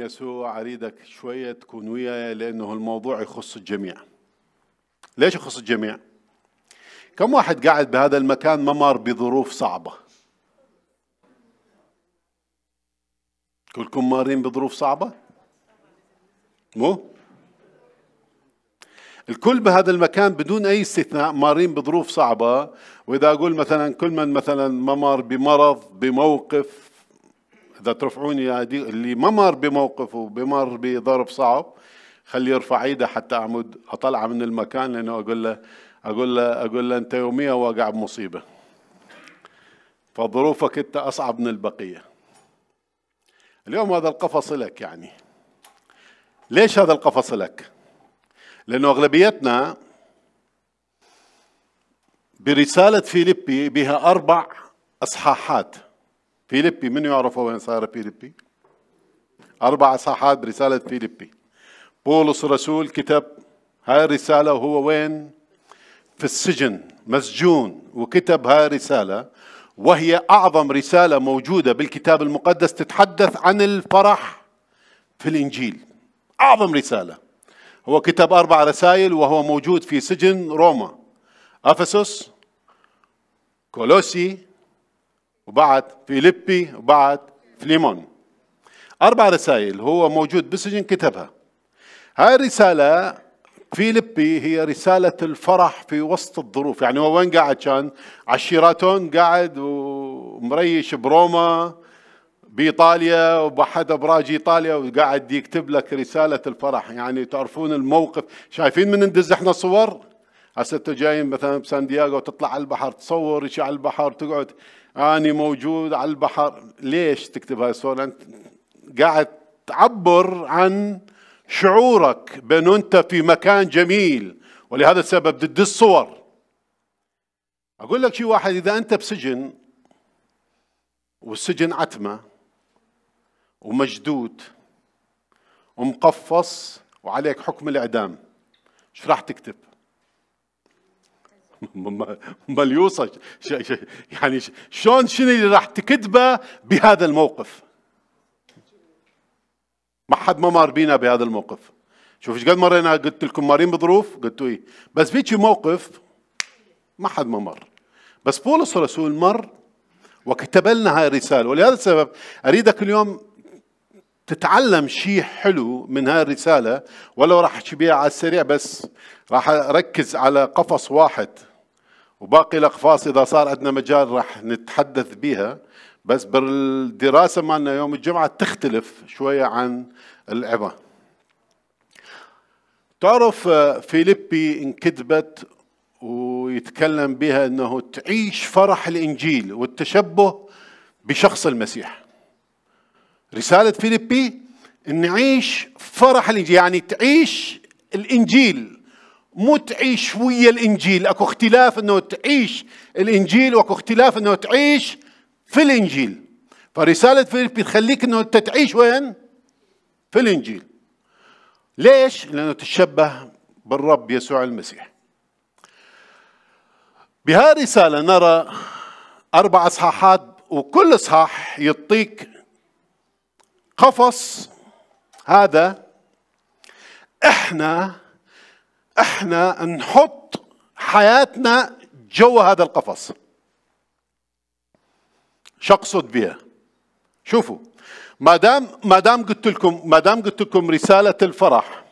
يسوع اريدك شويه تكون وياي لانه الموضوع يخص الجميع ليش يخص الجميع كم واحد قاعد بهذا المكان ما مر بظروف صعبه كلكم مارين بظروف صعبه مو الكل بهذا المكان بدون اي استثناء مارين بظروف صعبه واذا اقول مثلا كل من مثلا ما مر بمرض بموقف اذا ترفعون يا اللي ما مر بموقف وبمر بظرف صعب خليه يرفع ايده حتى اعمد اطلعه من المكان لانه اقول له اقول له اقول له انت يوميا واقع بمصيبه فظروفك انت اصعب من البقيه اليوم هذا القفص لك يعني ليش هذا القفص لك لانه اغلبيتنا برساله فيليبي بها اربع اصحاحات فيليبي من يعرف وين صار فيليبي أربع صحات برسالة فيليبي بولس رسول كتب هاي الرسالة وهو وين في السجن مسجون وكتب هاي الرسالة وهي أعظم رسالة موجودة بالكتاب المقدس تتحدث عن الفرح في الإنجيل أعظم رسالة هو كتب أربع رسائل وهو موجود في سجن روما أفسس كولوسي وبعت فيليبي وبعت فليمون أربع رسائل هو موجود بالسجن كتبها هاي الرسالة فيليبي هي رسالة الفرح في وسط الظروف يعني هو وين قاعد كان على الشيراتون قاعد ومريش بروما بإيطاليا وبحد أبراج إيطاليا وقاعد يكتب لك رسالة الفرح يعني تعرفون الموقف شايفين من ندز احنا صور هسه جايين مثلا بسان دياغو تطلع على البحر تصور شيء على البحر تقعد أنا موجود على البحر ليش تكتب هاي الصورة أنت قاعد تعبر عن شعورك بأن أنت في مكان جميل ولهذا السبب ضد الصور أقول لك شيء واحد إذا أنت بسجن والسجن عتمة ومجدود ومقفص وعليك حكم الإعدام ايش راح تكتب مليوصة يعني شلون شنو اللي راح تكتبه بهذا الموقف ما حد ما مر بينا بهذا الموقف شوف ايش قد مرينا قلت لكم مارين بظروف قلتوا ايه بس بيجي موقف ما حد ما مر بس بولس الرسول مر وكتب لنا هاي الرساله ولهذا السبب اريدك اليوم تتعلم شيء حلو من هاي الرساله ولو راح احكي بها على السريع بس راح اركز على قفص واحد وباقي الاقفاص اذا صار عندنا مجال راح نتحدث بها بس بالدراسه مالنا يوم الجمعه تختلف شويه عن العبا تعرف آه، فيليبي انكتبت ويتكلم بها انه تعيش فرح الانجيل والتشبه بشخص المسيح رساله فيليبي نعيش فرح الانجيل يعني تعيش الانجيل مو تعيش ويا الانجيل اكو اختلاف انه تعيش الانجيل واكو اختلاف انه تعيش في الانجيل فرساله فيليب تخليك انه انت تعيش وين؟ في الانجيل ليش؟ لانه تتشبه بالرب يسوع المسيح بهذه الرساله نرى اربع اصحاحات وكل اصحاح يعطيك قفص هذا احنا احنا نحط حياتنا جوا هذا القفص شقصد بها شوفوا ما دام ما دام قلت لكم ما دام قلت لكم رساله الفرح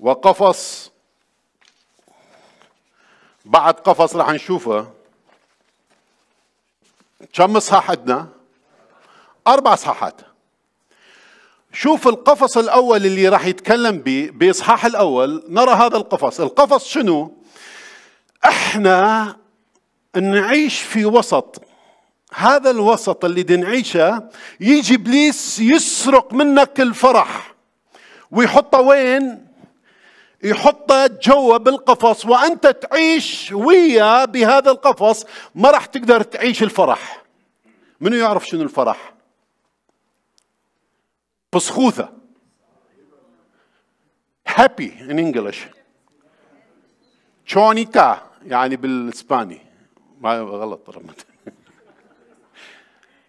وقفص بعد قفص راح نشوفه كم صحاح عندنا؟ اربع صحاحات شوف القفص الأول اللي راح يتكلم به بإصحاح الأول نرى هذا القفص القفص شنو احنا نعيش في وسط هذا الوسط اللي بنعيشه يجي ابليس يسرق منك الفرح ويحطه وين يحطه جوا بالقفص وانت تعيش وياه بهذا القفص ما راح تقدر تعيش الفرح منو يعرف شنو الفرح مصخوذة happy in English تشونيتا يعني بالاسباني ما غلط رمت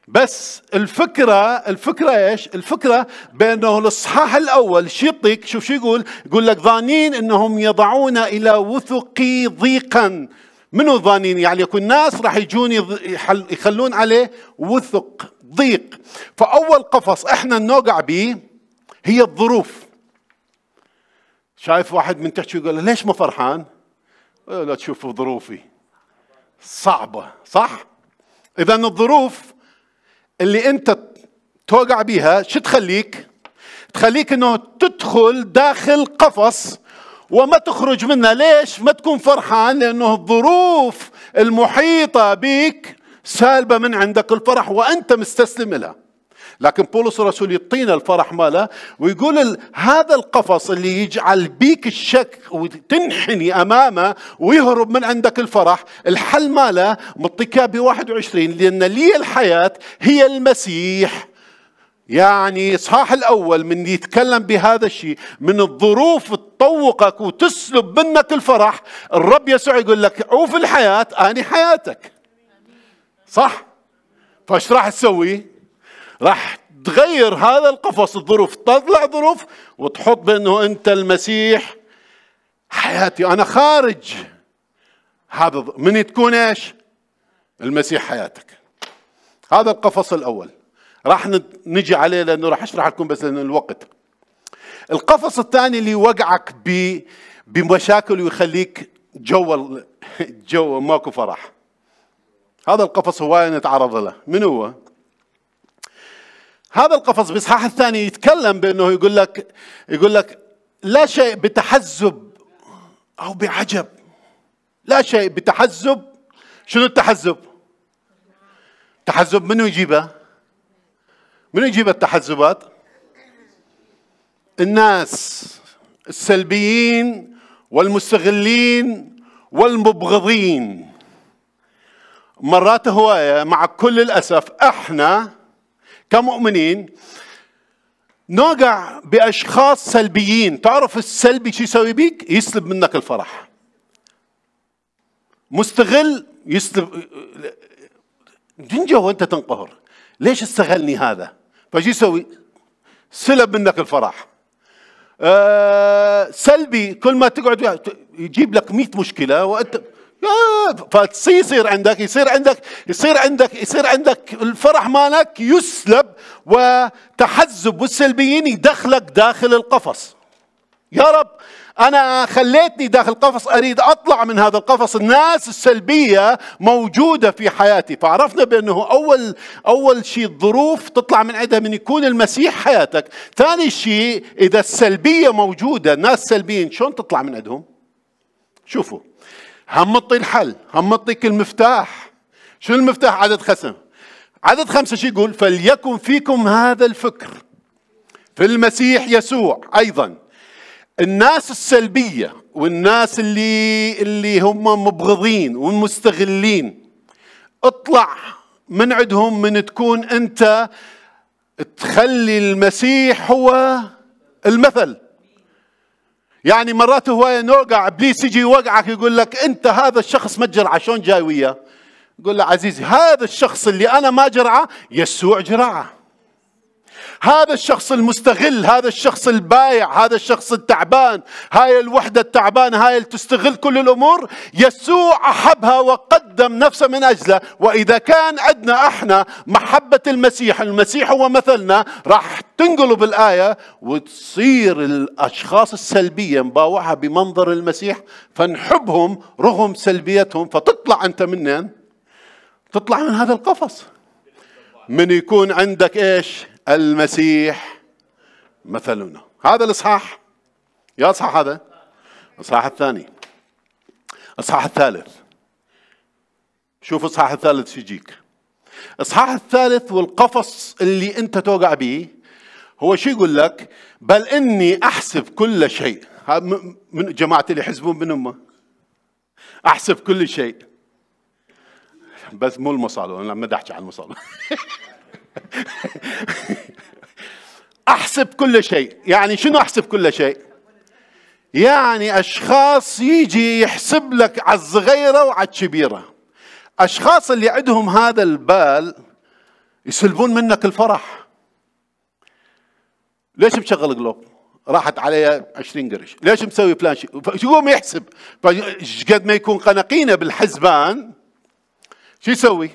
بس الفكرة الفكرة ايش؟ الفكرة بانه الاصحاح الاول شو شوف شو يقول؟ يقول لك ظانين انهم يضعون الى وثقي ضيقا منو ظانين؟ يعني يكون ناس راح يجون يخلون عليه وثق ضيق فأول قفص احنا نوقع به هي الظروف شايف واحد من تحت يقول له ليش ما فرحان؟ أه، لا تشوف ظروفي صعبة صح؟ إذا الظروف اللي أنت توقع بها شو تخليك؟ تخليك أنه تدخل داخل قفص وما تخرج منها ليش؟ ما تكون فرحان لأنه الظروف المحيطة بك سالبة من عندك الفرح وأنت مستسلم لها لكن بولس الرسول يعطينا الفرح ماله ويقول هذا القفص اللي يجعل بيك الشك وتنحني امامه ويهرب من عندك الفرح الحل ماله مطيك ب 21 لان لي الحياه هي المسيح يعني صاح الاول من يتكلم بهذا الشيء من الظروف تطوقك وتسلب منك الفرح الرب يسوع يقول لك عوف الحياه اني حياتك صح فايش راح تسوي راح تغير هذا القفص الظروف تطلع ظروف وتحط بانه انت المسيح حياتي انا خارج هذا من تكون ايش المسيح حياتك هذا القفص الاول راح نجي عليه لانه راح اشرح لكم بس لانه الوقت القفص الثاني اللي يوقعك بمشاكل ويخليك جوا جوا ماكو فرح هذا القفص هواية نتعرض له من هو هذا القفص بإصحاح الثاني يتكلم بأنه يقول لك يقول لك لا شيء بتحزب أو بعجب لا شيء بتحزب شنو التحزب تحزب منو يجيبه منو يجيب التحزبات الناس السلبيين والمستغلين والمبغضين مرات هواية مع كل الأسف احنا كمؤمنين نوقع بأشخاص سلبيين تعرف السلبي شو يسوي بيك يسلب منك الفرح مستغل يسلب تنجو وانت تنقهر ليش استغلني هذا فشو يسوي سلب منك الفرح أه سلبي كل ما تقعد يجيب لك 100 مشكله وانت لا فتصير عندك يصير عندك يصير عندك يصير عندك الفرح مالك يسلب وتحزب والسلبيين يدخلك داخل القفص يا رب انا خليتني داخل قفص اريد اطلع من هذا القفص الناس السلبيه موجوده في حياتي فعرفنا بانه اول اول شيء الظروف تطلع من عندها من يكون المسيح حياتك ثاني شيء اذا السلبيه موجوده الناس سلبيين شلون تطلع من عندهم شوفوا هم تعطي الحل هم تعطيك المفتاح شو المفتاح عدد خمسة عدد خمسة شو يقول فليكن فيكم هذا الفكر في المسيح يسوع أيضا الناس السلبية والناس اللي اللي هم مبغضين ومستغلين اطلع من عندهم من تكون انت تخلي المسيح هو المثل يعني مرات هوايه نوقع ابليس يجي يوقعك يقول لك انت هذا الشخص ما تجرعه شلون جاي وياه؟ قل له عزيزي هذا الشخص اللي انا ما جرعه يسوع جرعه هذا الشخص المستغل هذا الشخص البايع هذا الشخص التعبان هاي الوحدة التعبانة هاي اللي تستغل كل الأمور يسوع أحبها وقدم نفسه من أجله وإذا كان عندنا احنا محبة المسيح المسيح هو مثلنا راح تنقلب الآية وتصير الأشخاص السلبية مباوعها بمنظر المسيح فنحبهم رغم سلبيتهم فتطلع أنت منين تطلع من هذا القفص من يكون عندك إيش المسيح مثلنا هذا الإصحاح يا إصحاح هذا الإصحاح الثاني الإصحاح الثالث شوف الإصحاح الثالث شو يجيك الإصحاح الثالث والقفص اللي أنت توقع به هو شو يقول لك بل إني أحسب كل شيء من جماعة اللي يحسبون من أمه أحسب كل شيء بس مو المصالح انا ما احكي عن المصالح احسب كل شيء يعني شنو احسب كل شيء يعني اشخاص يجي يحسب لك على الصغيره وعلى الكبيره اشخاص اللي عندهم هذا البال يسلبون منك الفرح ليش مشغل قلوب راحت علي 20 قرش ليش مسوي فلان شيء يقوم يحسب قد ما يكون قنقينه بالحزبان شو يسوي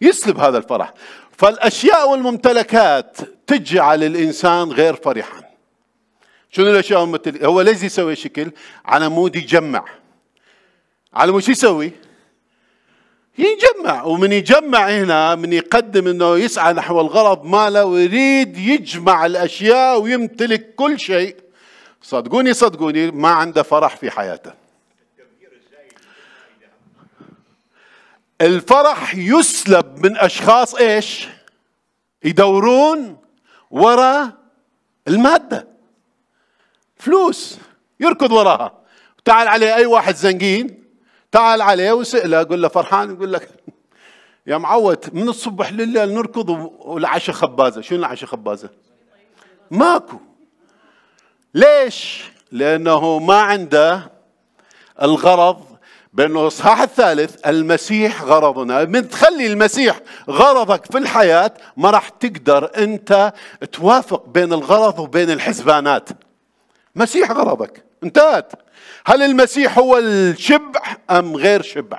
يسلب هذا الفرح فالأشياء والممتلكات تجعل الإنسان غير فرحا شنو الأشياء والممتلكات هو ليش يسوي شكل على مود يجمع على مود شو يسوي يجمع ومن يجمع هنا من يقدم انه يسعى نحو الغرض ماله ويريد يجمع الاشياء ويمتلك كل شيء صدقوني صدقوني ما عنده فرح في حياته الفرح يسلب من اشخاص ايش يدورون وراء الماده فلوس يركض وراها تعال عليه اي واحد زنقين تعال عليه وسأله قول له فرحان يقول لك يا معود من الصبح لليل نركض والعشاء خبازه شنو العشاء خبازه ماكو ليش لانه ما عنده الغرض بأنه الإصحاح الثالث المسيح غرضنا من تخلي المسيح غرضك في الحياة ما راح تقدر أنت توافق بين الغرض وبين الحسبانات مسيح غرضك انتهت هل المسيح هو الشبع أم غير شبع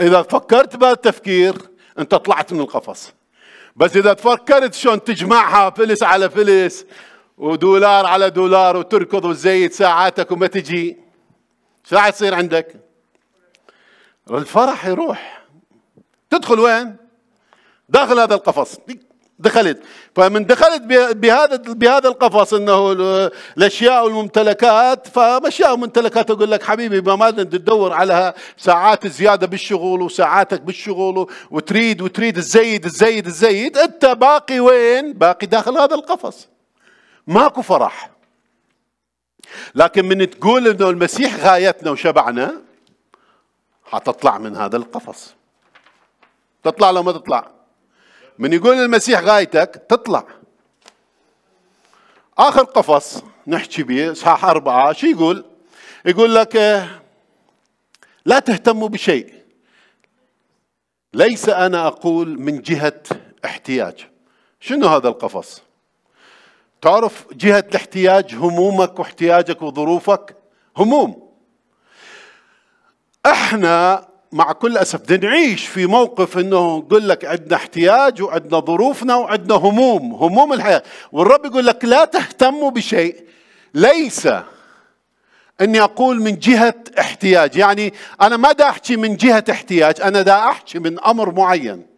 إذا فكرت بهذا التفكير أنت طلعت من القفص بس إذا تفكرت شلون تجمعها فلس على فلس ودولار على دولار وتركض وتزيد ساعاتك وما تجي شو راح يصير عندك؟ الفرح يروح تدخل وين؟ داخل هذا القفص دخلت فمن دخلت بهذا بهذا القفص انه الاشياء والممتلكات فاشياء وممتلكات اقول لك حبيبي ما ما تدور على ساعات زياده بالشغل وساعاتك بالشغل وتريد وتريد تزيد تزيد تزيد انت باقي وين؟ باقي داخل هذا القفص ماكو فرح لكن من تقول انه المسيح غايتنا وشبعنا حتطلع من هذا القفص تطلع لو ما تطلع من يقول المسيح غايتك تطلع اخر قفص نحكي به اصحاح اربعه شو يقول؟ يقول لك آه، لا تهتموا بشيء ليس انا اقول من جهه احتياج شنو هذا القفص؟ تعرف جهة الاحتياج همومك واحتياجك وظروفك هموم احنا مع كل أسف نعيش في موقف أنه يقول لك عندنا احتياج وعندنا ظروفنا وعندنا هموم هموم الحياة والرب يقول لك لا تهتموا بشيء ليس أني أقول من جهة احتياج يعني أنا ما دا أحكي من جهة احتياج أنا دا أحكي من أمر معين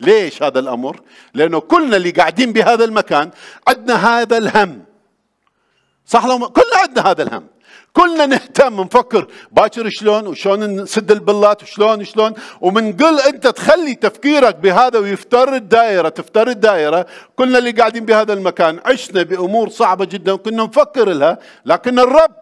ليش هذا الأمر؟ لأنه كلنا اللي قاعدين بهذا المكان عندنا هذا الهم صح لو كلنا عندنا هذا الهم كلنا نهتم نفكر باكر شلون وشلون نسد البلات وشلون شلون ومنقل انت تخلي تفكيرك بهذا ويفتر الدائره تفتر الدائره كلنا اللي قاعدين بهذا المكان عشنا بامور صعبه جدا وكنا نفكر لها لكن الرب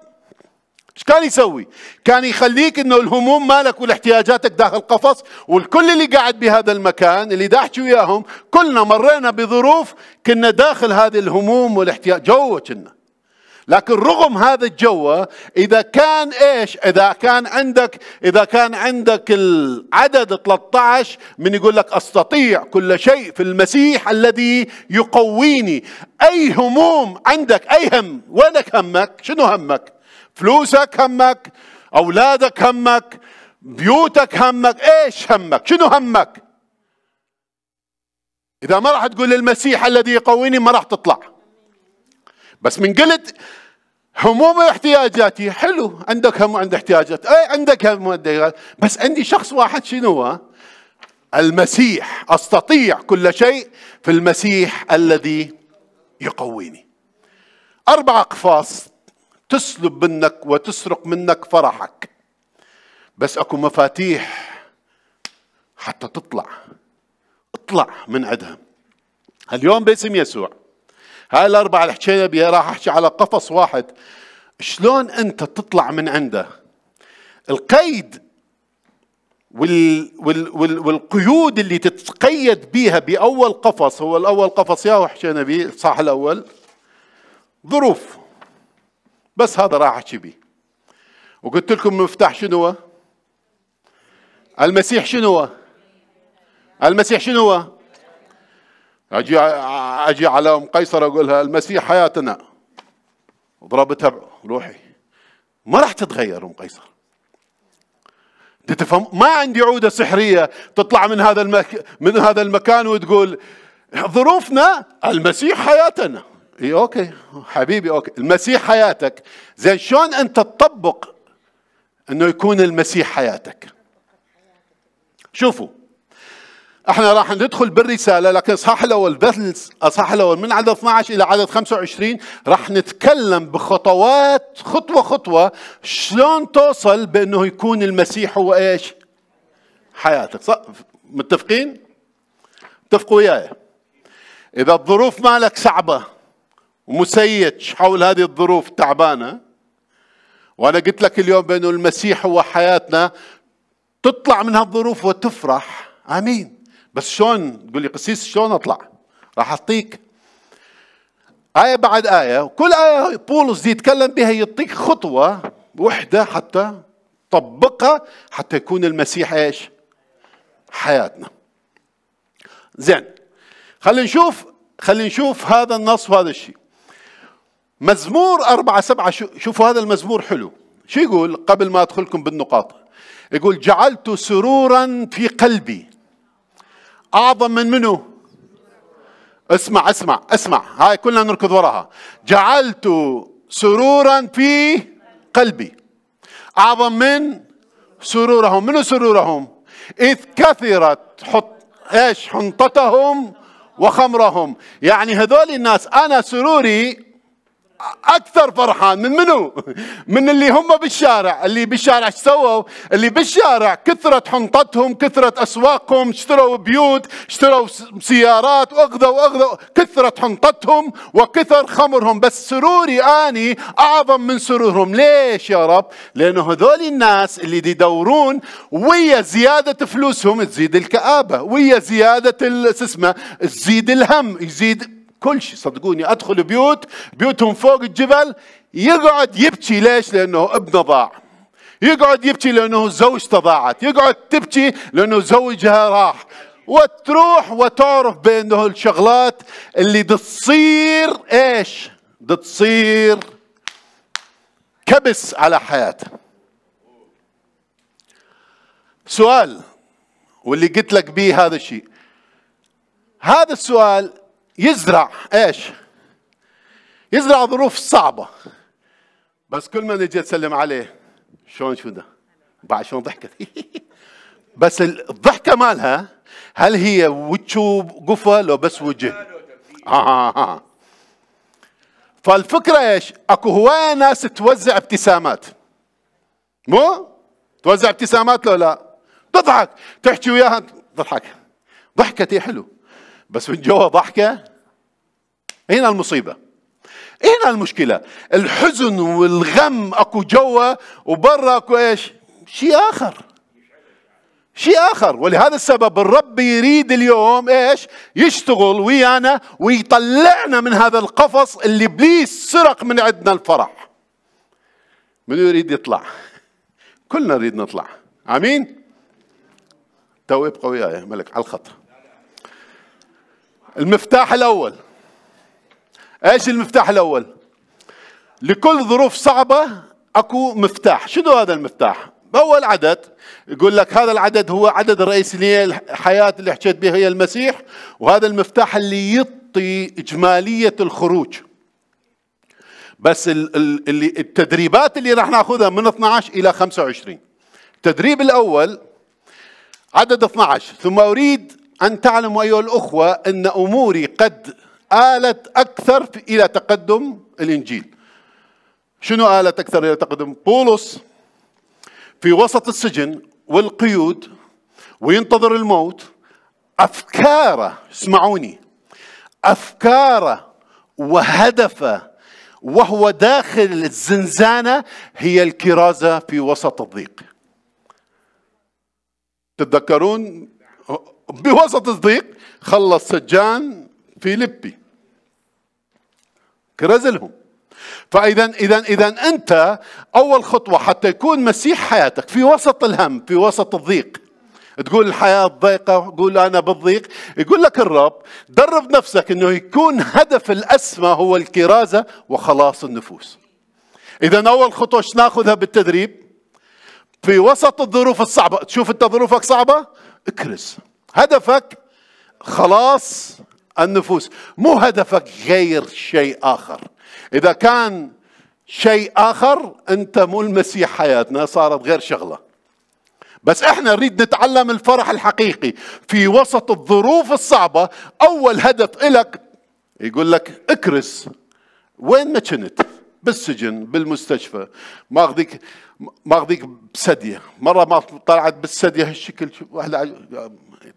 ايش كان يسوي كان يخليك انه الهموم مالك والاحتياجاتك داخل قفص والكل اللي قاعد بهذا المكان اللي دا احكي وياهم كلنا مرينا بظروف كنا داخل هذه الهموم والاحتياج جوا كنا لكن رغم هذا الجو اذا كان ايش اذا كان عندك اذا كان عندك العدد 13 من يقول لك استطيع كل شيء في المسيح الذي يقويني اي هموم عندك اي هم وينك همك شنو همك فلوسك همك أولادك همك بيوتك همك إيش همك شنو همك إذا ما راح تقول للمسيح الذي يقويني ما راح تطلع بس من قلت همومي واحتياجاتي حلو عندك هم وعندك احتياجات اي عندك هم بس عندي شخص واحد شنو المسيح استطيع كل شيء في المسيح الذي يقويني اربع اقفاص تسلب منك وتسرق منك فرحك بس اكو مفاتيح حتى تطلع اطلع من عندها اليوم باسم يسوع هاي الاربعه اللي حكينا بها راح احكي على قفص واحد شلون انت تطلع من عنده القيد وال وال وال والقيود اللي تتقيد بها باول قفص هو الاول قفص يا حكينا به صح الاول ظروف بس هذا راح احكي به وقلت لكم المفتاح شنو المسيح شنو المسيح شنو اجي اجي على ام قيصر اقول لها المسيح حياتنا ضربتها روحي ما راح تتغير ام قيصر تفهم ما عندي عوده سحريه تطلع من هذا المك... من هذا المكان وتقول ظروفنا المسيح حياتنا اي اوكي حبيبي اوكي المسيح حياتك زين شلون انت تطبق انه يكون المسيح حياتك شوفوا احنا راح ندخل بالرساله لكن اصحاح الاول بس اصحاح الاول من عدد 12 الى عدد 25 راح نتكلم بخطوات خطوه خطوه شلون توصل بانه يكون المسيح هو ايش؟ حياتك صح؟ متفقين؟ اتفقوا وياي اذا الظروف مالك صعبه ومسيج حول هذه الظروف التعبانة وأنا قلت لك اليوم بأنه المسيح هو حياتنا تطلع من هالظروف وتفرح آمين بس شلون تقول لي قسيس شلون أطلع راح أعطيك آية بعد آية وكل آية بولس يتكلم بها يعطيك خطوة وحدة حتى طبقها حتى يكون المسيح إيش حياتنا زين خلينا نشوف خلينا نشوف هذا النص وهذا الشيء مزمور أربعة سبعة شوفوا هذا المزمور حلو شو يقول قبل ما أدخلكم بالنقاط يقول جعلت سرورا في قلبي أعظم من منه اسمع اسمع اسمع هاي كلنا نركض وراها جعلت سرورا في قلبي أعظم من سرورهم منو سرورهم إذ كثرت حط إيش حنطتهم وخمرهم يعني هذول الناس أنا سروري اكثر فرحان من منو؟ من اللي هم بالشارع، اللي بالشارع ايش سووا؟ اللي بالشارع كثره حنطتهم، كثره اسواقهم، اشتروا بيوت، اشتروا سيارات، واخذوا واخذوا، كثره حنطتهم وكثر خمرهم، بس سروري اني اعظم من سرورهم، ليش يا رب؟ لانه هذول الناس اللي يدورون ويا زياده فلوسهم تزيد الكآبه، ويا زياده شو اسمه تزيد الهم، يزيد كل شيء صدقوني ادخل بيوت بيوتهم فوق الجبل يقعد يبكي ليش؟ لانه ابنه ضاع يقعد يبكي لانه زوجته ضاعت يقعد تبكي لانه زوجها راح وتروح وتعرف بانه الشغلات اللي تصير ايش؟ تصير كبس على حياته سؤال واللي قلت لك به هذا الشيء هذا السؤال يزرع ايش يزرع ظروف صعبة بس كل ما نجي تسلم عليه شلون شو ده بعد شلون ضحكت بس الضحكة مالها هل هي وجه قفا لو بس وجه آه،, آه آه آه. فالفكرة ايش اكو هواية ناس توزع ابتسامات مو توزع ابتسامات لو لا تضحك تحكي وياها تضحك ضحكتي حلو بس من جوا ضحكة هنا المصيبة هنا المشكلة الحزن والغم اكو جوا وبرا اكو ايش شيء اخر شيء اخر ولهذا السبب الرب يريد اليوم ايش يشتغل ويانا ويطلعنا من هذا القفص اللي بليس سرق من عندنا الفرح من يريد يطلع كلنا نريد نطلع امين تو ابقى وياي ملك على الخط المفتاح الأول ايش المفتاح الأول لكل ظروف صعبة اكو مفتاح شنو هذا المفتاح أول عدد يقول لك هذا العدد هو عدد الرئيسي للحياة اللي حكيت بها هي المسيح وهذا المفتاح اللي يعطي إجمالية الخروج بس اللي التدريبات اللي راح ناخذها من 12 إلى 25 التدريب الأول عدد 12 ثم أريد أن تعلموا أيها الأخوة أن أموري قد آلت أكثر إلى تقدم الإنجيل شنو آلت أكثر إلى تقدم بولس في وسط السجن والقيود وينتظر الموت أفكاره اسمعوني أفكاره وهدفه وهو داخل الزنزانة هي الكرازة في وسط الضيق تتذكرون بوسط الضيق خلص سجان فيليبي كرزلهم فاذا اذا اذا انت اول خطوه حتى يكون مسيح حياتك في وسط الهم في وسط الضيق تقول الحياة ضيقة قول أنا بالضيق يقول لك الرب درب نفسك أنه يكون هدف الأسمى هو الكرازة وخلاص النفوس إذا أول خطوة ناخذها بالتدريب في وسط الظروف الصعبة تشوف أنت ظروفك صعبة اكرز هدفك خلاص النفوس مو هدفك غير شيء آخر إذا كان شيء آخر أنت مو المسيح حياتنا صارت غير شغلة بس احنا نريد نتعلم الفرح الحقيقي في وسط الظروف الصعبة أول هدف إلك يقول لك اكرس وين ما كنت بالسجن بالمستشفى ماخذك ماخذك بسديه مره ما طلعت بالسديه هالشكل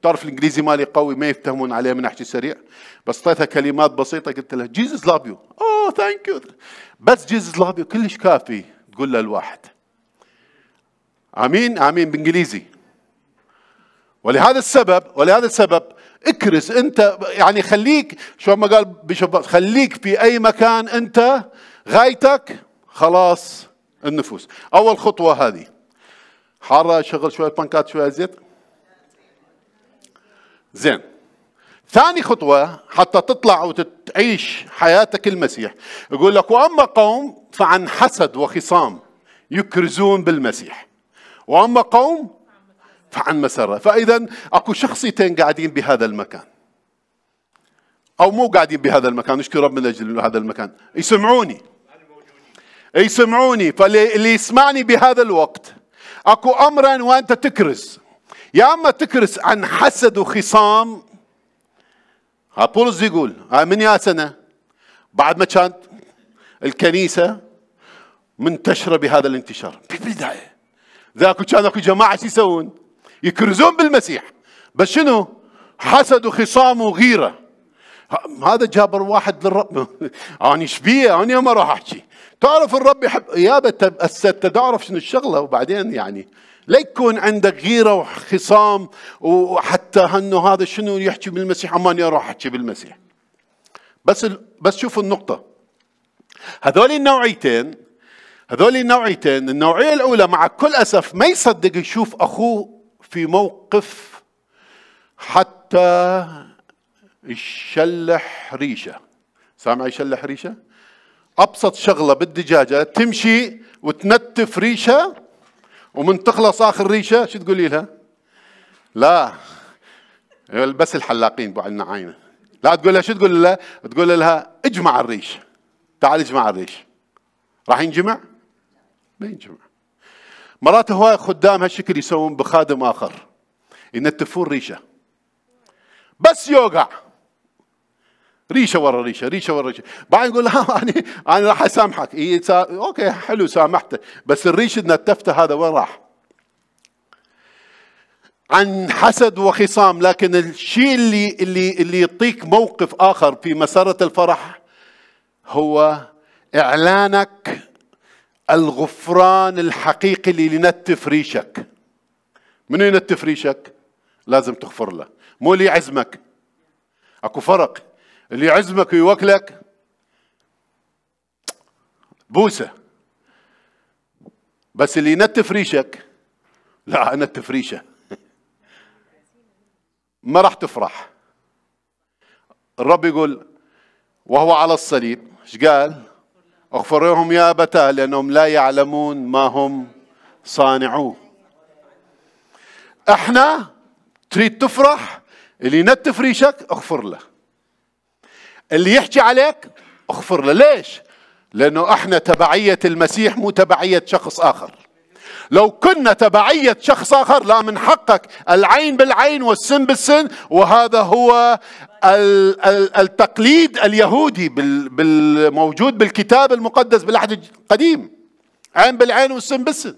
تعرف الانجليزي مالي قوي ما يفتهمون عليه من احكي سريع بس اعطيتها كلمات بسيطه قلت له جيزس لاف يو اوه ثانك يو بس جيزس لاف يو كلش كافي تقول له الواحد امين امين بانجليزي ولهذا السبب ولهذا السبب اكرس انت يعني خليك شو ما قال بشباب خليك في اي مكان انت غايتك خلاص النفوس اول خطوه هذه حاره شغل شويه بنكات شويه زيت زين ثاني خطوة حتى تطلع وتعيش حياتك المسيح يقول لك وأما قوم فعن حسد وخصام يكرزون بالمسيح وأما قوم فعن مسرة فإذا أكو شخصيتين قاعدين بهذا المكان أو مو قاعدين بهذا المكان نشكر رب من أجل هذا المكان يسمعوني يسمعوني فاللي يسمعني بهذا الوقت أكو أمرا وأنت تكرز يا اما تكرس عن حسد وخصام بولس يقول آه، من يا سنه بعد ما كانت الكنيسه منتشره بهذا الانتشار في البدايه ذاك كان اكو جماعه شو يسوون؟ يكرزون بالمسيح بس شنو؟ حسد وخصام وغيره هذا جابر واحد للرب انا ايش اني انا ما راح احكي تعرف الرب يحب يا بت تعرف شنو الشغله وبعدين يعني لا يكون عندك غيره وخصام وحتى انه هذا شنو يحكي بالمسيح اني اروح احكي بالمسيح بس ال... بس شوفوا النقطه هذول النوعيتين هذول النوعيتين النوعيه الاولى مع كل اسف ما يصدق يشوف اخوه في موقف حتى يشلح ريشه سامع يشلح ريشه ابسط شغله بالدجاجه تمشي وتنتف ريشه ومن تخلص اخر ريشه شو تقولي لها؟ لا بس الحلاقين بعد عينه لا تقول لها شو تقول لها؟ تقول لها اجمع الريش تعال اجمع الريش راح ينجمع؟ ما ينجمع مرات هواي خدام هالشكل يسوون بخادم اخر ينتفون ريشه بس يوقع ريشه ورا ريشه ريشه ورا ريشه بعدين يقول لها آه، أنا انا راح اسامحك إيه سا... اوكي حلو سامحته بس الريشه نتفته هذا وين راح عن حسد وخصام لكن الشيء اللي اللي اللي يعطيك موقف اخر في مساره الفرح هو اعلانك الغفران الحقيقي اللي ينتف ريشك منو ينتف ريشك لازم تغفر له مو اللي يعزمك اكو فرق اللي يعزمك ويوكلك بوسه بس اللي ينتف ريشك لا انتف ريشه ما راح تفرح الرب يقول وهو على الصليب ايش قال اغفر لهم يا ابتاه لانهم لا يعلمون ما هم صانعون احنا تريد تفرح اللي ينتف ريشك اغفر له اللي يحكي عليك اغفر له ليش لانه احنا تبعيه المسيح مو تبعيه شخص اخر لو كنا تبعية شخص آخر لا من حقك العين بالعين والسن بالسن وهذا هو التقليد اليهودي بالموجود بالكتاب المقدس بالعهد القديم عين بالعين والسن بالسن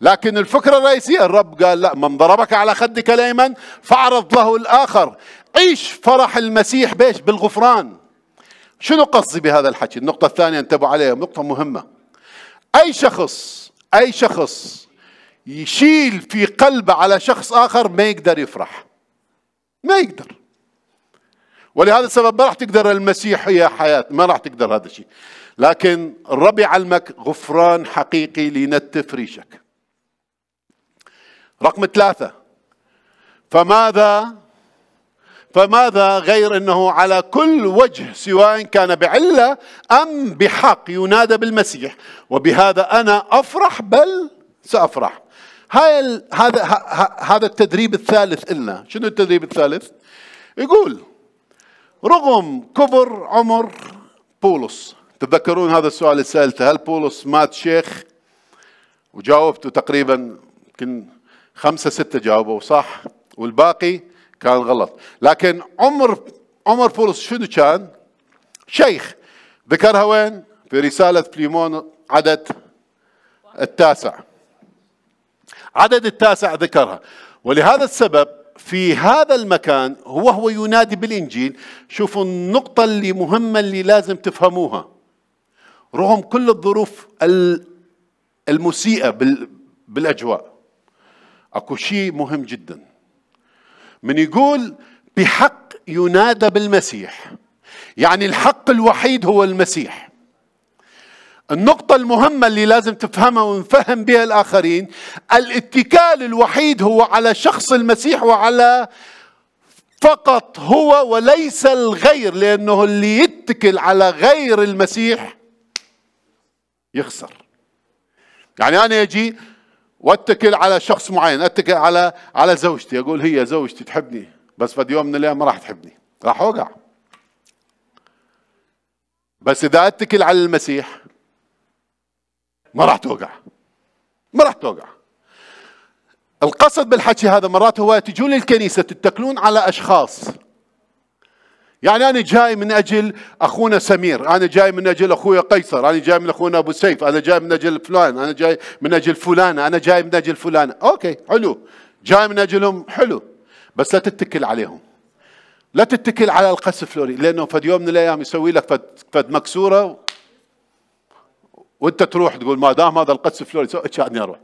لكن الفكرة الرئيسية الرب قال لا من ضربك على خدك الأيمن فاعرض له الآخر عيش فرح المسيح بيش بالغفران شنو قصدي بهذا الحكي النقطة الثانية انتبهوا عليها نقطة مهمة أي شخص أي شخص يشيل في قلبه على شخص آخر ما يقدر يفرح ما يقدر ولهذا السبب ما راح تقدر المسيح يا حياة ما راح تقدر هذا الشيء لكن الرب يعلمك غفران حقيقي لينتف ريشك رقم ثلاثة فماذا فماذا غير انه على كل وجه سواء كان بعله ام بحق ينادى بالمسيح وبهذا انا افرح بل سافرح هاي ال... هذا ه... هذا التدريب الثالث لنا شنو التدريب الثالث يقول رغم كبر عمر بولس تتذكرون هذا السؤال اللي سالته هل بولس مات شيخ وجاوبته تقريبا يمكن خمسة ستة جاوبوا صح والباقي كان غلط لكن عمر عمر بولس شنو كان شيخ ذكرها وين في رسالة فليمون عدد التاسع عدد التاسع ذكرها ولهذا السبب في هذا المكان هو هو ينادي بالإنجيل شوفوا النقطة اللي مهمة اللي لازم تفهموها رغم كل الظروف المسيئة بالأجواء أكو شيء مهم جداً من يقول بحق ينادى بالمسيح يعني الحق الوحيد هو المسيح النقطة المهمة اللي لازم تفهمها ونفهم بها الآخرين الاتكال الوحيد هو على شخص المسيح وعلى فقط هو وليس الغير لأنه اللي يتكل على غير المسيح يخسر يعني أنا أجي واتكل على شخص معين اتكل على على زوجتي اقول هي زوجتي تحبني بس في يوم من الايام ما راح تحبني راح اوقع بس اذا اتكل على المسيح ما راح توقع ما راح توقع القصد بالحكي هذا مرات هو تجون الكنيسة تتكلون على أشخاص يعني أنا جاي من أجل أخونا سمير أنا جاي من أجل أخويا قيصر أنا جاي من أخونا أبو سيف أنا جاي من أجل فلان أنا جاي من أجل فلان أنا جاي من أجل فلان أوكي حلو جاي من أجلهم حلو بس لا تتكل عليهم لا تتكل على القس فلوري لأنه فد يوم من الأيام يسوي لك فد, فد مكسورة وانت تروح تقول ما دام هذا القس فلوري كأني يعني اروح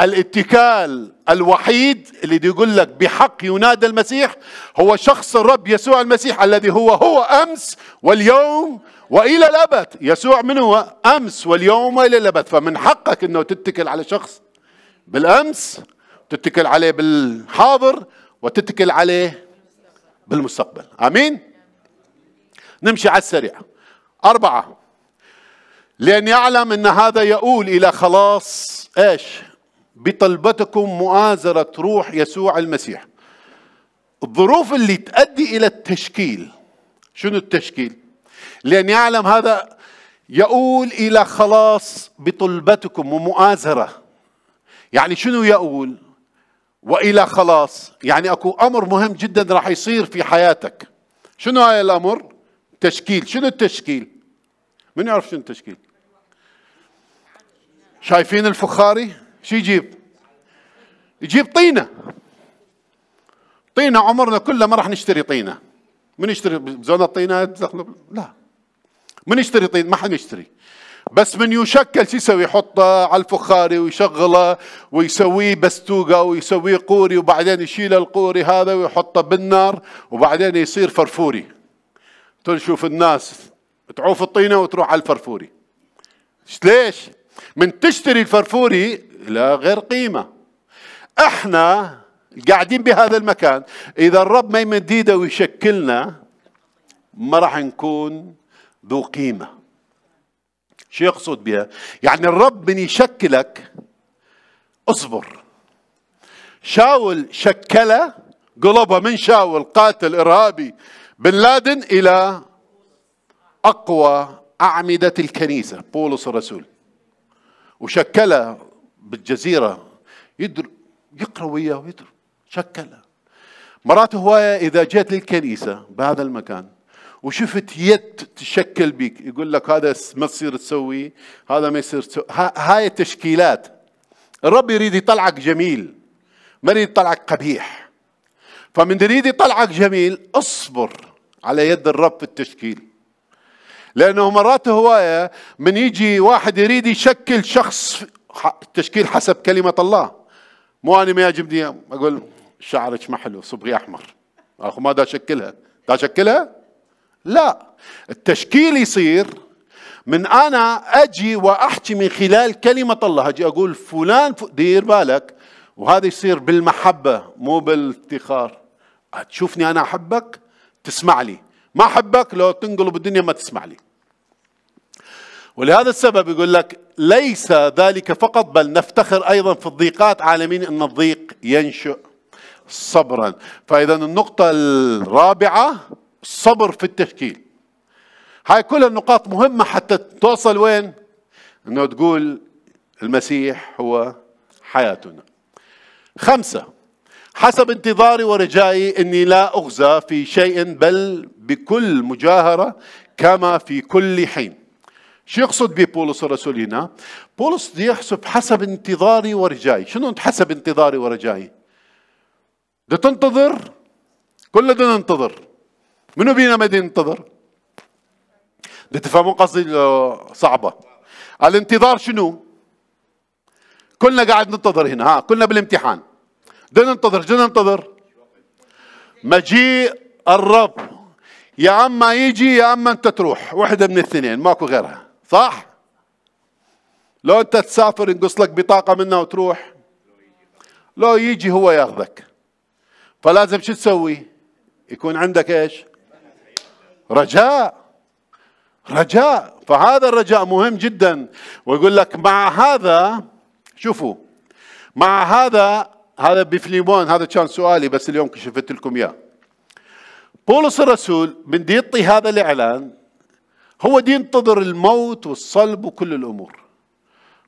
الاتكال الوحيد اللي يقول لك بحق ينادى المسيح هو شخص الرب يسوع المسيح الذي هو هو امس واليوم والى الابد يسوع من هو امس واليوم والى الابد فمن حقك انه تتكل على شخص بالامس تتكل عليه بالحاضر وتتكل عليه بالمستقبل امين نمشي على السريع أربعة لأن يعلم أن هذا يؤول إلى خلاص إيش بطلبتكم مؤازرة روح يسوع المسيح الظروف اللي تؤدي إلى التشكيل شنو التشكيل لأن يعلم هذا يؤول إلى خلاص بطلبتكم ومؤازرة يعني شنو يؤول وإلى خلاص يعني أكو أمر مهم جدا راح يصير في حياتك شنو هاي الأمر تشكيل شنو التشكيل من يعرف شنو التشكيل شايفين الفخاري شو يجيب يجيب طينة طينة عمرنا كله ما راح نشتري طينة من يشتري زون الطينة لا من يشتري طين ما حد يشتري بس من يشكل شو يسوي يحطه على الفخاري ويشغله ويسويه بستوقه ويسويه قوري وبعدين يشيل القوري هذا ويحطه بالنار وبعدين يصير فرفوري تشوف الناس تعوف الطينه وتروح على الفرفوري ليش؟ من تشتري الفرفوري إلى غير قيمة احنا قاعدين بهذا المكان إذا الرب ما يمد إيده ويشكلنا ما راح نكون ذو قيمة شو يقصد بها يعني الرب من يشكلك اصبر شاول شكله قلبها من شاول قاتل إرهابي بن لادن إلى أقوى أعمدة الكنيسة بولس الرسول وشكلها بالجزيرة يدر يقرأ وياه ويدر شكلها مرات هواية إذا جيت للكنيسة بهذا المكان وشفت يد تشكل بيك يقول لك هذا ما تصير تسويه هذا ما يصير تسوي هاي التشكيلات الرب يريد يطلعك جميل ما يريد يطلعك قبيح فمن يريد يطلعك جميل اصبر على يد الرب في التشكيل لانه مرات هوايه من يجي واحد يريد يشكل شخص التشكيل حسب كلمة الله مو أنا ما يعجبني أقول شعرك ما حلو صبغي أحمر أخو ما دا أشكلها دا أشكلها لا التشكيل يصير من أنا أجي وأحكي من خلال كلمة الله أجي أقول فلان دير بالك وهذا يصير بالمحبة مو بالافتخار تشوفني أنا أحبك تسمع لي ما أحبك لو تنقلب الدنيا ما تسمع لي ولهذا السبب يقول لك ليس ذلك فقط بل نفتخر أيضا في الضيقات عالمين أن الضيق ينشئ صبرا فإذا النقطة الرابعة الصبر في التشكيل هاي كل النقاط مهمة حتى توصل وين أنه تقول المسيح هو حياتنا خمسة حسب انتظاري ورجائي أني لا أغزى في شيء بل بكل مجاهرة كما في كل حين شو يقصد به بولس الرسول هنا؟ بولس يحسب حسب انتظاري ورجائي، شنو حسب انتظاري ورجائي؟ بدك تنتظر كلنا بدنا ننتظر منو بينا ما ينتظر؟ بدي تفهمون قصدي صعبة الانتظار شنو؟ كلنا قاعد ننتظر هنا ها كلنا بالامتحان بدنا ننتظر شو ننتظر مجيء الرب يا اما يجي يا اما انت تروح واحدة من الاثنين ماكو غيرها صح لو انت تسافر ينقص لك بطاقه منه وتروح لو يجي هو ياخذك فلازم شو تسوي يكون عندك ايش رجاء رجاء فهذا الرجاء مهم جدا ويقول لك مع هذا شوفوا مع هذا هذا بفليمون هذا كان سؤالي بس اليوم كشفت لكم اياه بولس الرسول من يعطي هذا الاعلان هو دي ينتظر الموت والصلب وكل الامور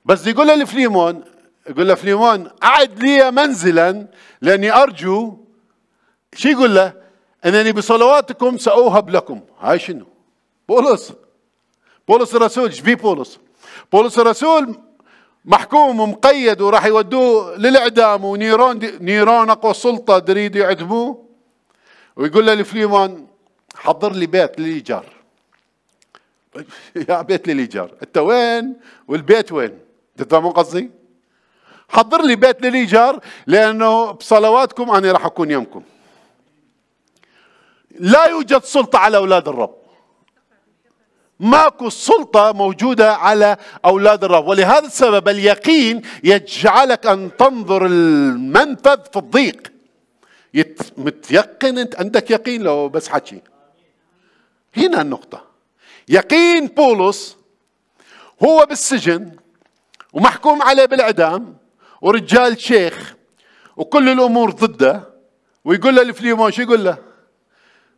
بس يقول لفليمون يقول لفليمون اعد لي منزلا لاني ارجو شو يقول له انني بصلواتكم ساوهب لكم هاي شنو بولس بولس الرسول جبي بولس بولس الرسول محكوم ومقيد وراح يودوه للاعدام ونيرون نيرون اقوى سلطه تريد يعدموه ويقول له لفليمون حضر لي بيت للايجار يا بيت للإيجار أنت وين والبيت وين تفهمون قصدي حضر لي بيت للإيجار لأنه بصلواتكم أنا راح أكون يمكم لا يوجد سلطة على أولاد الرب ماكو سلطة موجودة على أولاد الرب ولهذا السبب اليقين يجعلك أن تنظر المنفذ في الضيق متيقن أنت عندك يقين لو بس حكي هنا النقطة يقين بولس هو بالسجن ومحكوم عليه بالاعدام ورجال شيخ وكل الامور ضده ويقول له الفليمون شو يقول له؟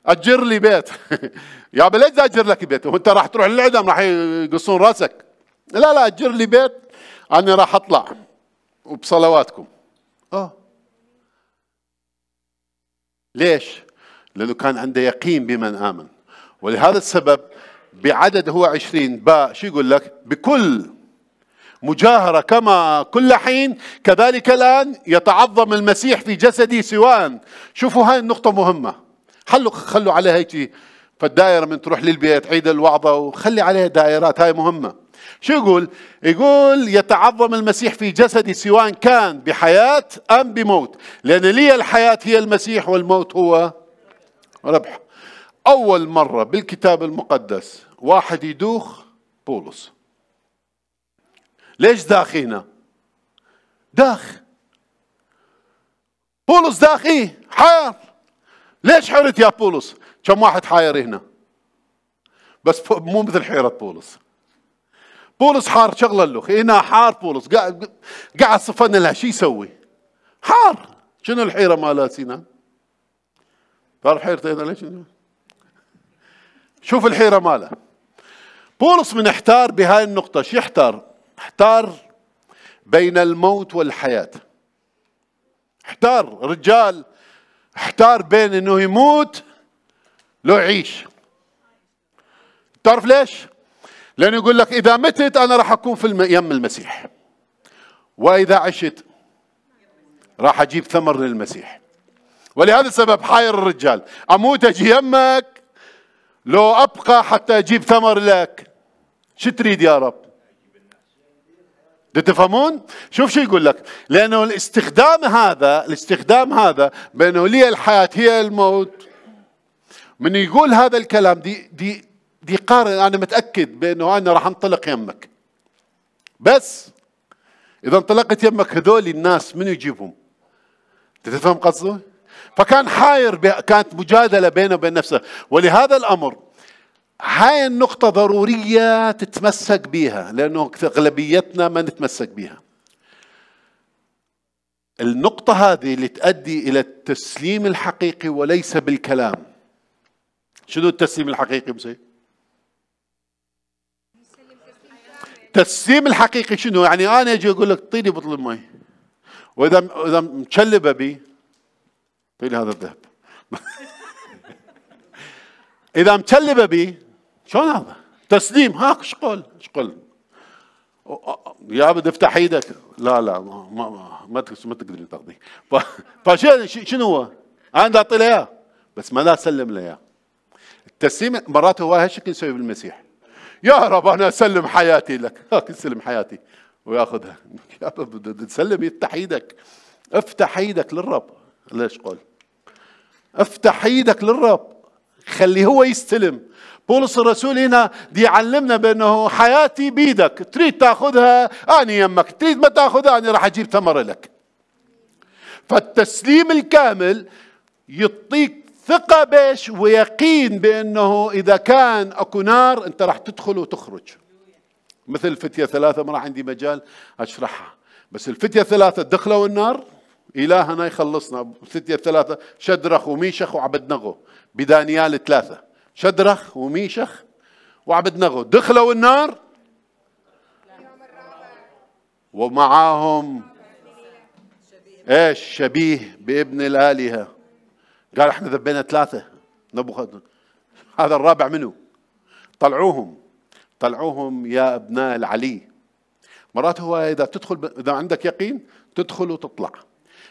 اجر لي بيت يا ليش اجر لك بيت وانت راح تروح للاعدام راح يقصون راسك لا لا اجر لي بيت انا راح اطلع وبصلواتكم اه ليش؟ لانه كان عنده يقين بمن امن ولهذا السبب بعدد هو عشرين باء شو يقول لك بكل مجاهرة كما كل حين كذلك الآن يتعظم المسيح في جسدي سواء شوفوا هاي النقطة مهمة خلوا خلوا عليها هيك فالدائرة من تروح للبيت عيد الوعظة وخلي عليها دائرات هاي مهمة شو يقول يقول يتعظم المسيح في جسدي سواء كان بحياة أم بموت لأن لي الحياة هي المسيح والموت هو ربح أول مرة بالكتاب المقدس واحد يدوخ بولس ليش داخينا داخ بولس داخ إيه حار ليش حرت يا بولس كم واحد حاير هنا بس مو مثل حيرة بولس بولس حار شغله اللوخ هنا حار بولس قاعد قاعد صفن لها شو يسوي حار شنو الحيرة مالها سينا تعرف حيرته هنا ليش شوف الحيرة ماله بولس من احتار بهاي النقطة شو احتار احتار بين الموت والحياة احتار رجال احتار بين انه يموت لو يعيش تعرف ليش لانه يقول لك اذا متت انا راح اكون في يم المسيح واذا عشت راح اجيب ثمر للمسيح ولهذا السبب حاير الرجال اموت اجي يمك لو أبقى حتى أجيب ثمر لك شو تريد يا رب تفهمون؟ شوف شو يقول لك لأنه الاستخدام هذا الاستخدام هذا بأنه لي الحياة هي الموت من يقول هذا الكلام دي دي دي قارن أنا متأكد بأنه أنا راح انطلق يمك بس إذا انطلقت يمك هذول الناس من يجيبهم تفهم قصده؟ فكان حاير كانت مجادله بينه وبين نفسه ولهذا الامر هاي النقطة ضرورية تتمسك بها لأنه أغلبيتنا ما نتمسك بها النقطة هذه اللي تؤدي إلى التسليم الحقيقي وليس بالكلام شنو التسليم الحقيقي مسيب؟ التسليم الحقيقي شنو يعني أنا أجي أقول لك طيني بطل المي وإذا إذا مشلبة بي في هذا الذهب اذا متلبه بي شلون هذا تسليم هاك ايش قول يا بد افتح ايدك لا لا ما ما, ما, ما تقدرين تاخذيه فشنو هو؟ انا بدي اعطي له اياه بس ما لا اسلم له اياه التسليم مرات هو هالشكل يسوي بالمسيح يا رب انا اسلم حياتي لك هاك اسلم حياتي وياخذها يا رب تسلم يفتح ايدك افتح ايدك للرب ليش قول افتح ايدك للرب خليه هو يستلم بولس الرسول هنا دي بانه حياتي بيدك تريد تاخذها انا يمك تريد ما تاخذها انا راح اجيب ثمره لك فالتسليم الكامل يعطيك ثقة بيش ويقين بأنه إذا كان أكو نار أنت راح تدخل وتخرج مثل الفتية ثلاثة ما راح عندي مجال أشرحها بس الفتية ثلاثة دخلوا النار إلهنا يخلصنا ستة ثلاثة شدرخ وميشخ وعبد نغو بدانيال ثلاثة شدرخ وميشخ وعبد نغو دخلوا النار ومعاهم ايش شبيه بابن الآلهة قال احنا ذبينا ثلاثة نبوخذ هذا الرابع منه طلعوهم طلعوهم يا ابناء العلي مرات هو اذا تدخل اذا عندك يقين تدخل وتطلع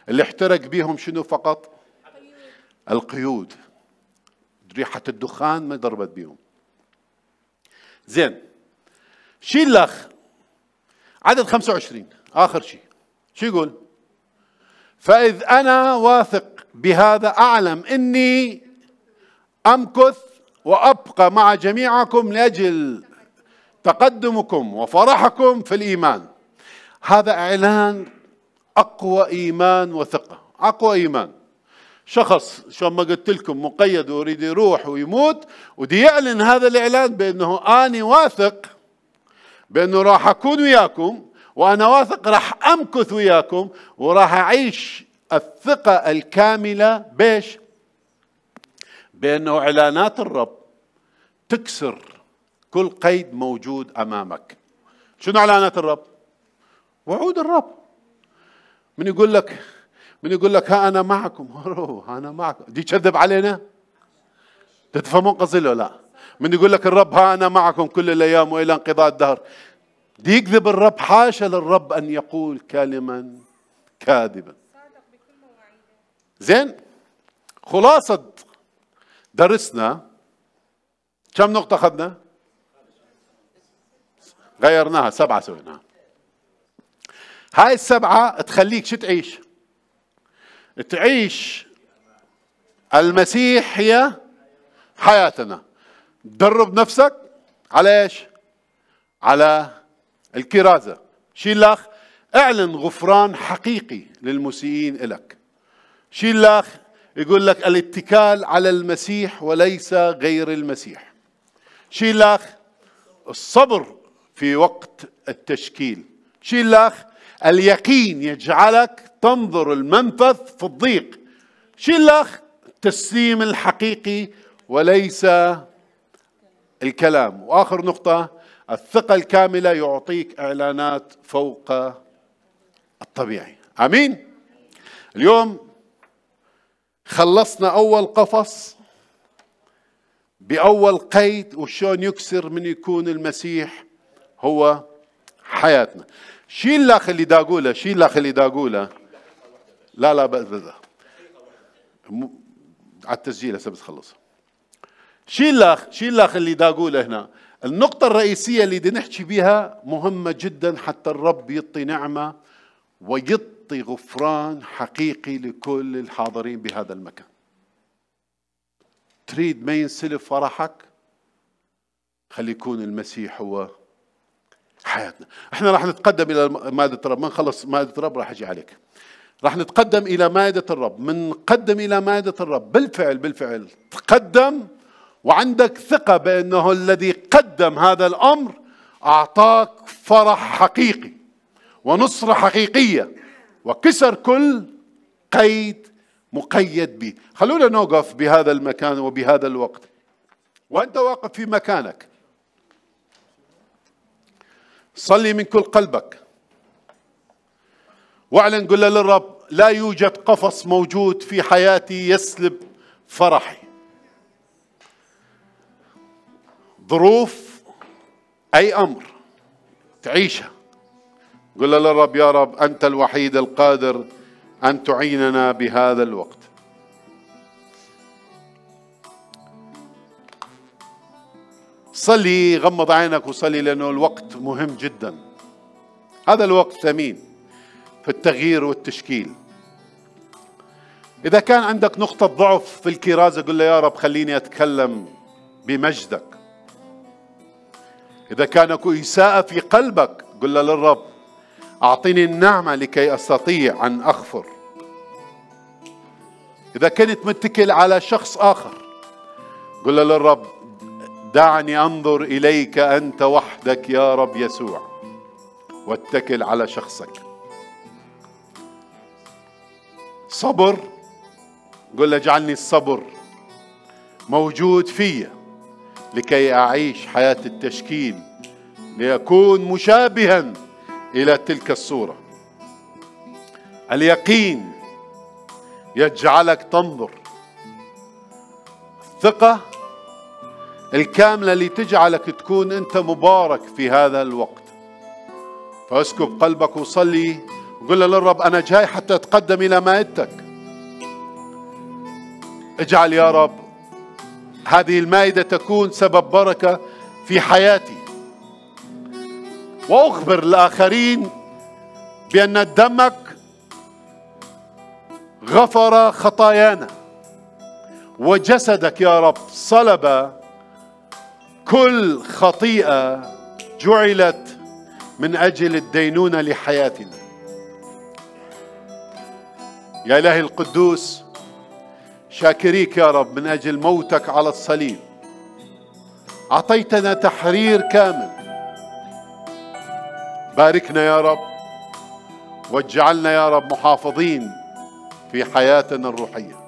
اللي احترق بيهم شنو فقط القيود ريحة الدخان ما ضربت بيهم زين شيل الأخ عدد 25 آخر شيء شو يقول فإذ أنا واثق بهذا أعلم إني أمكث وأبقى مع جميعكم لأجل تقدمكم وفرحكم في الإيمان هذا إعلان اقوى ايمان وثقه اقوى ايمان شخص شو ما قلت لكم مقيد ويريد يروح ويموت ودي يعلن هذا الاعلان بانه اني واثق بانه راح اكون وياكم وانا واثق راح امكث وياكم وراح اعيش الثقه الكامله بيش بانه اعلانات الرب تكسر كل قيد موجود امامك. شنو اعلانات الرب؟ وعود الرب من يقول لك من يقول لك ها انا معكم ها انا معكم دي تشذب علينا تتفهمون قصدي ولا لا من يقول لك الرب ها انا معكم كل الايام والى انقضاء الدهر دي يكذب الرب حاشا للرب ان يقول كلما كاذبا زين خلاصة درسنا كم نقطة أخذنا؟ غيرناها سبعة سويناها هاي السبعة تخليك شو تعيش تعيش المسيح هي حياتنا درب نفسك على ايش على الكرازة شيل اعلن غفران حقيقي للمسيئين إلك شيل يقول لك الاتكال على المسيح وليس غير المسيح شيل الصبر في وقت التشكيل شيل اليقين يجعلك تنظر المنفذ في الضيق الاخ التسليم الحقيقي وليس الكلام واخر نقطه الثقه الكامله يعطيك اعلانات فوق الطبيعي امين اليوم خلصنا اول قفص باول قيد وشون يكسر من يكون المسيح هو حياتنا شيل الاخ اللي داقوله شيل الاخ اللي داقوله لا لا بس بس على التسجيل هسه بتخلص شي لك شيل لك اللي داقوله هنا النقطة الرئيسية اللي بدنا نحكي بها مهمة جدا حتى الرب يعطي نعمة ويعطي غفران حقيقي لكل الحاضرين بهذا المكان تريد ما ينسلف فرحك خلي يكون المسيح هو حياتنا احنا راح نتقدم الى مائده الرب ما نخلص مائده الرب راح اجي عليك راح نتقدم الى مائده الرب من قدم الى مائده الرب بالفعل بالفعل تقدم وعندك ثقه بانه الذي قدم هذا الامر اعطاك فرح حقيقي ونصره حقيقيه وكسر كل قيد مقيد به خلونا نوقف بهذا المكان وبهذا الوقت وانت واقف في مكانك صلي من كل قلبك واعلن قل للرب لا يوجد قفص موجود في حياتي يسلب فرحي ظروف أي أمر تعيشها قل للرب يا رب أنت الوحيد القادر أن تعيننا بهذا الوقت صلي غمض عينك وصلي لأنه الوقت مهم جدا هذا الوقت ثمين في التغيير والتشكيل إذا كان عندك نقطة ضعف في الكرازة قل له يا رب خليني أتكلم بمجدك إذا كان أكو إساءة في قلبك قل له للرب أعطيني النعمة لكي أستطيع أن أغفر إذا كنت متكل على شخص آخر قل له للرب دعني انظر اليك انت وحدك يا رب يسوع واتكل على شخصك صبر قل اجعلني الصبر موجود فيا لكي اعيش حياه التشكيل ليكون مشابها الى تلك الصوره اليقين يجعلك تنظر الثقه الكاملة اللي تجعلك تكون أنت مبارك في هذا الوقت فاسكب قلبك وصلي وقل للرب أنا جاي حتى أتقدم إلى مائدتك اجعل يا رب هذه المائدة تكون سبب بركة في حياتي وأخبر الآخرين بأن دمك غفر خطايانا وجسدك يا رب صلب كل خطيئه جعلت من اجل الدينونه لحياتنا يا الهي القدوس شاكريك يا رب من اجل موتك على الصليب اعطيتنا تحرير كامل باركنا يا رب واجعلنا يا رب محافظين في حياتنا الروحيه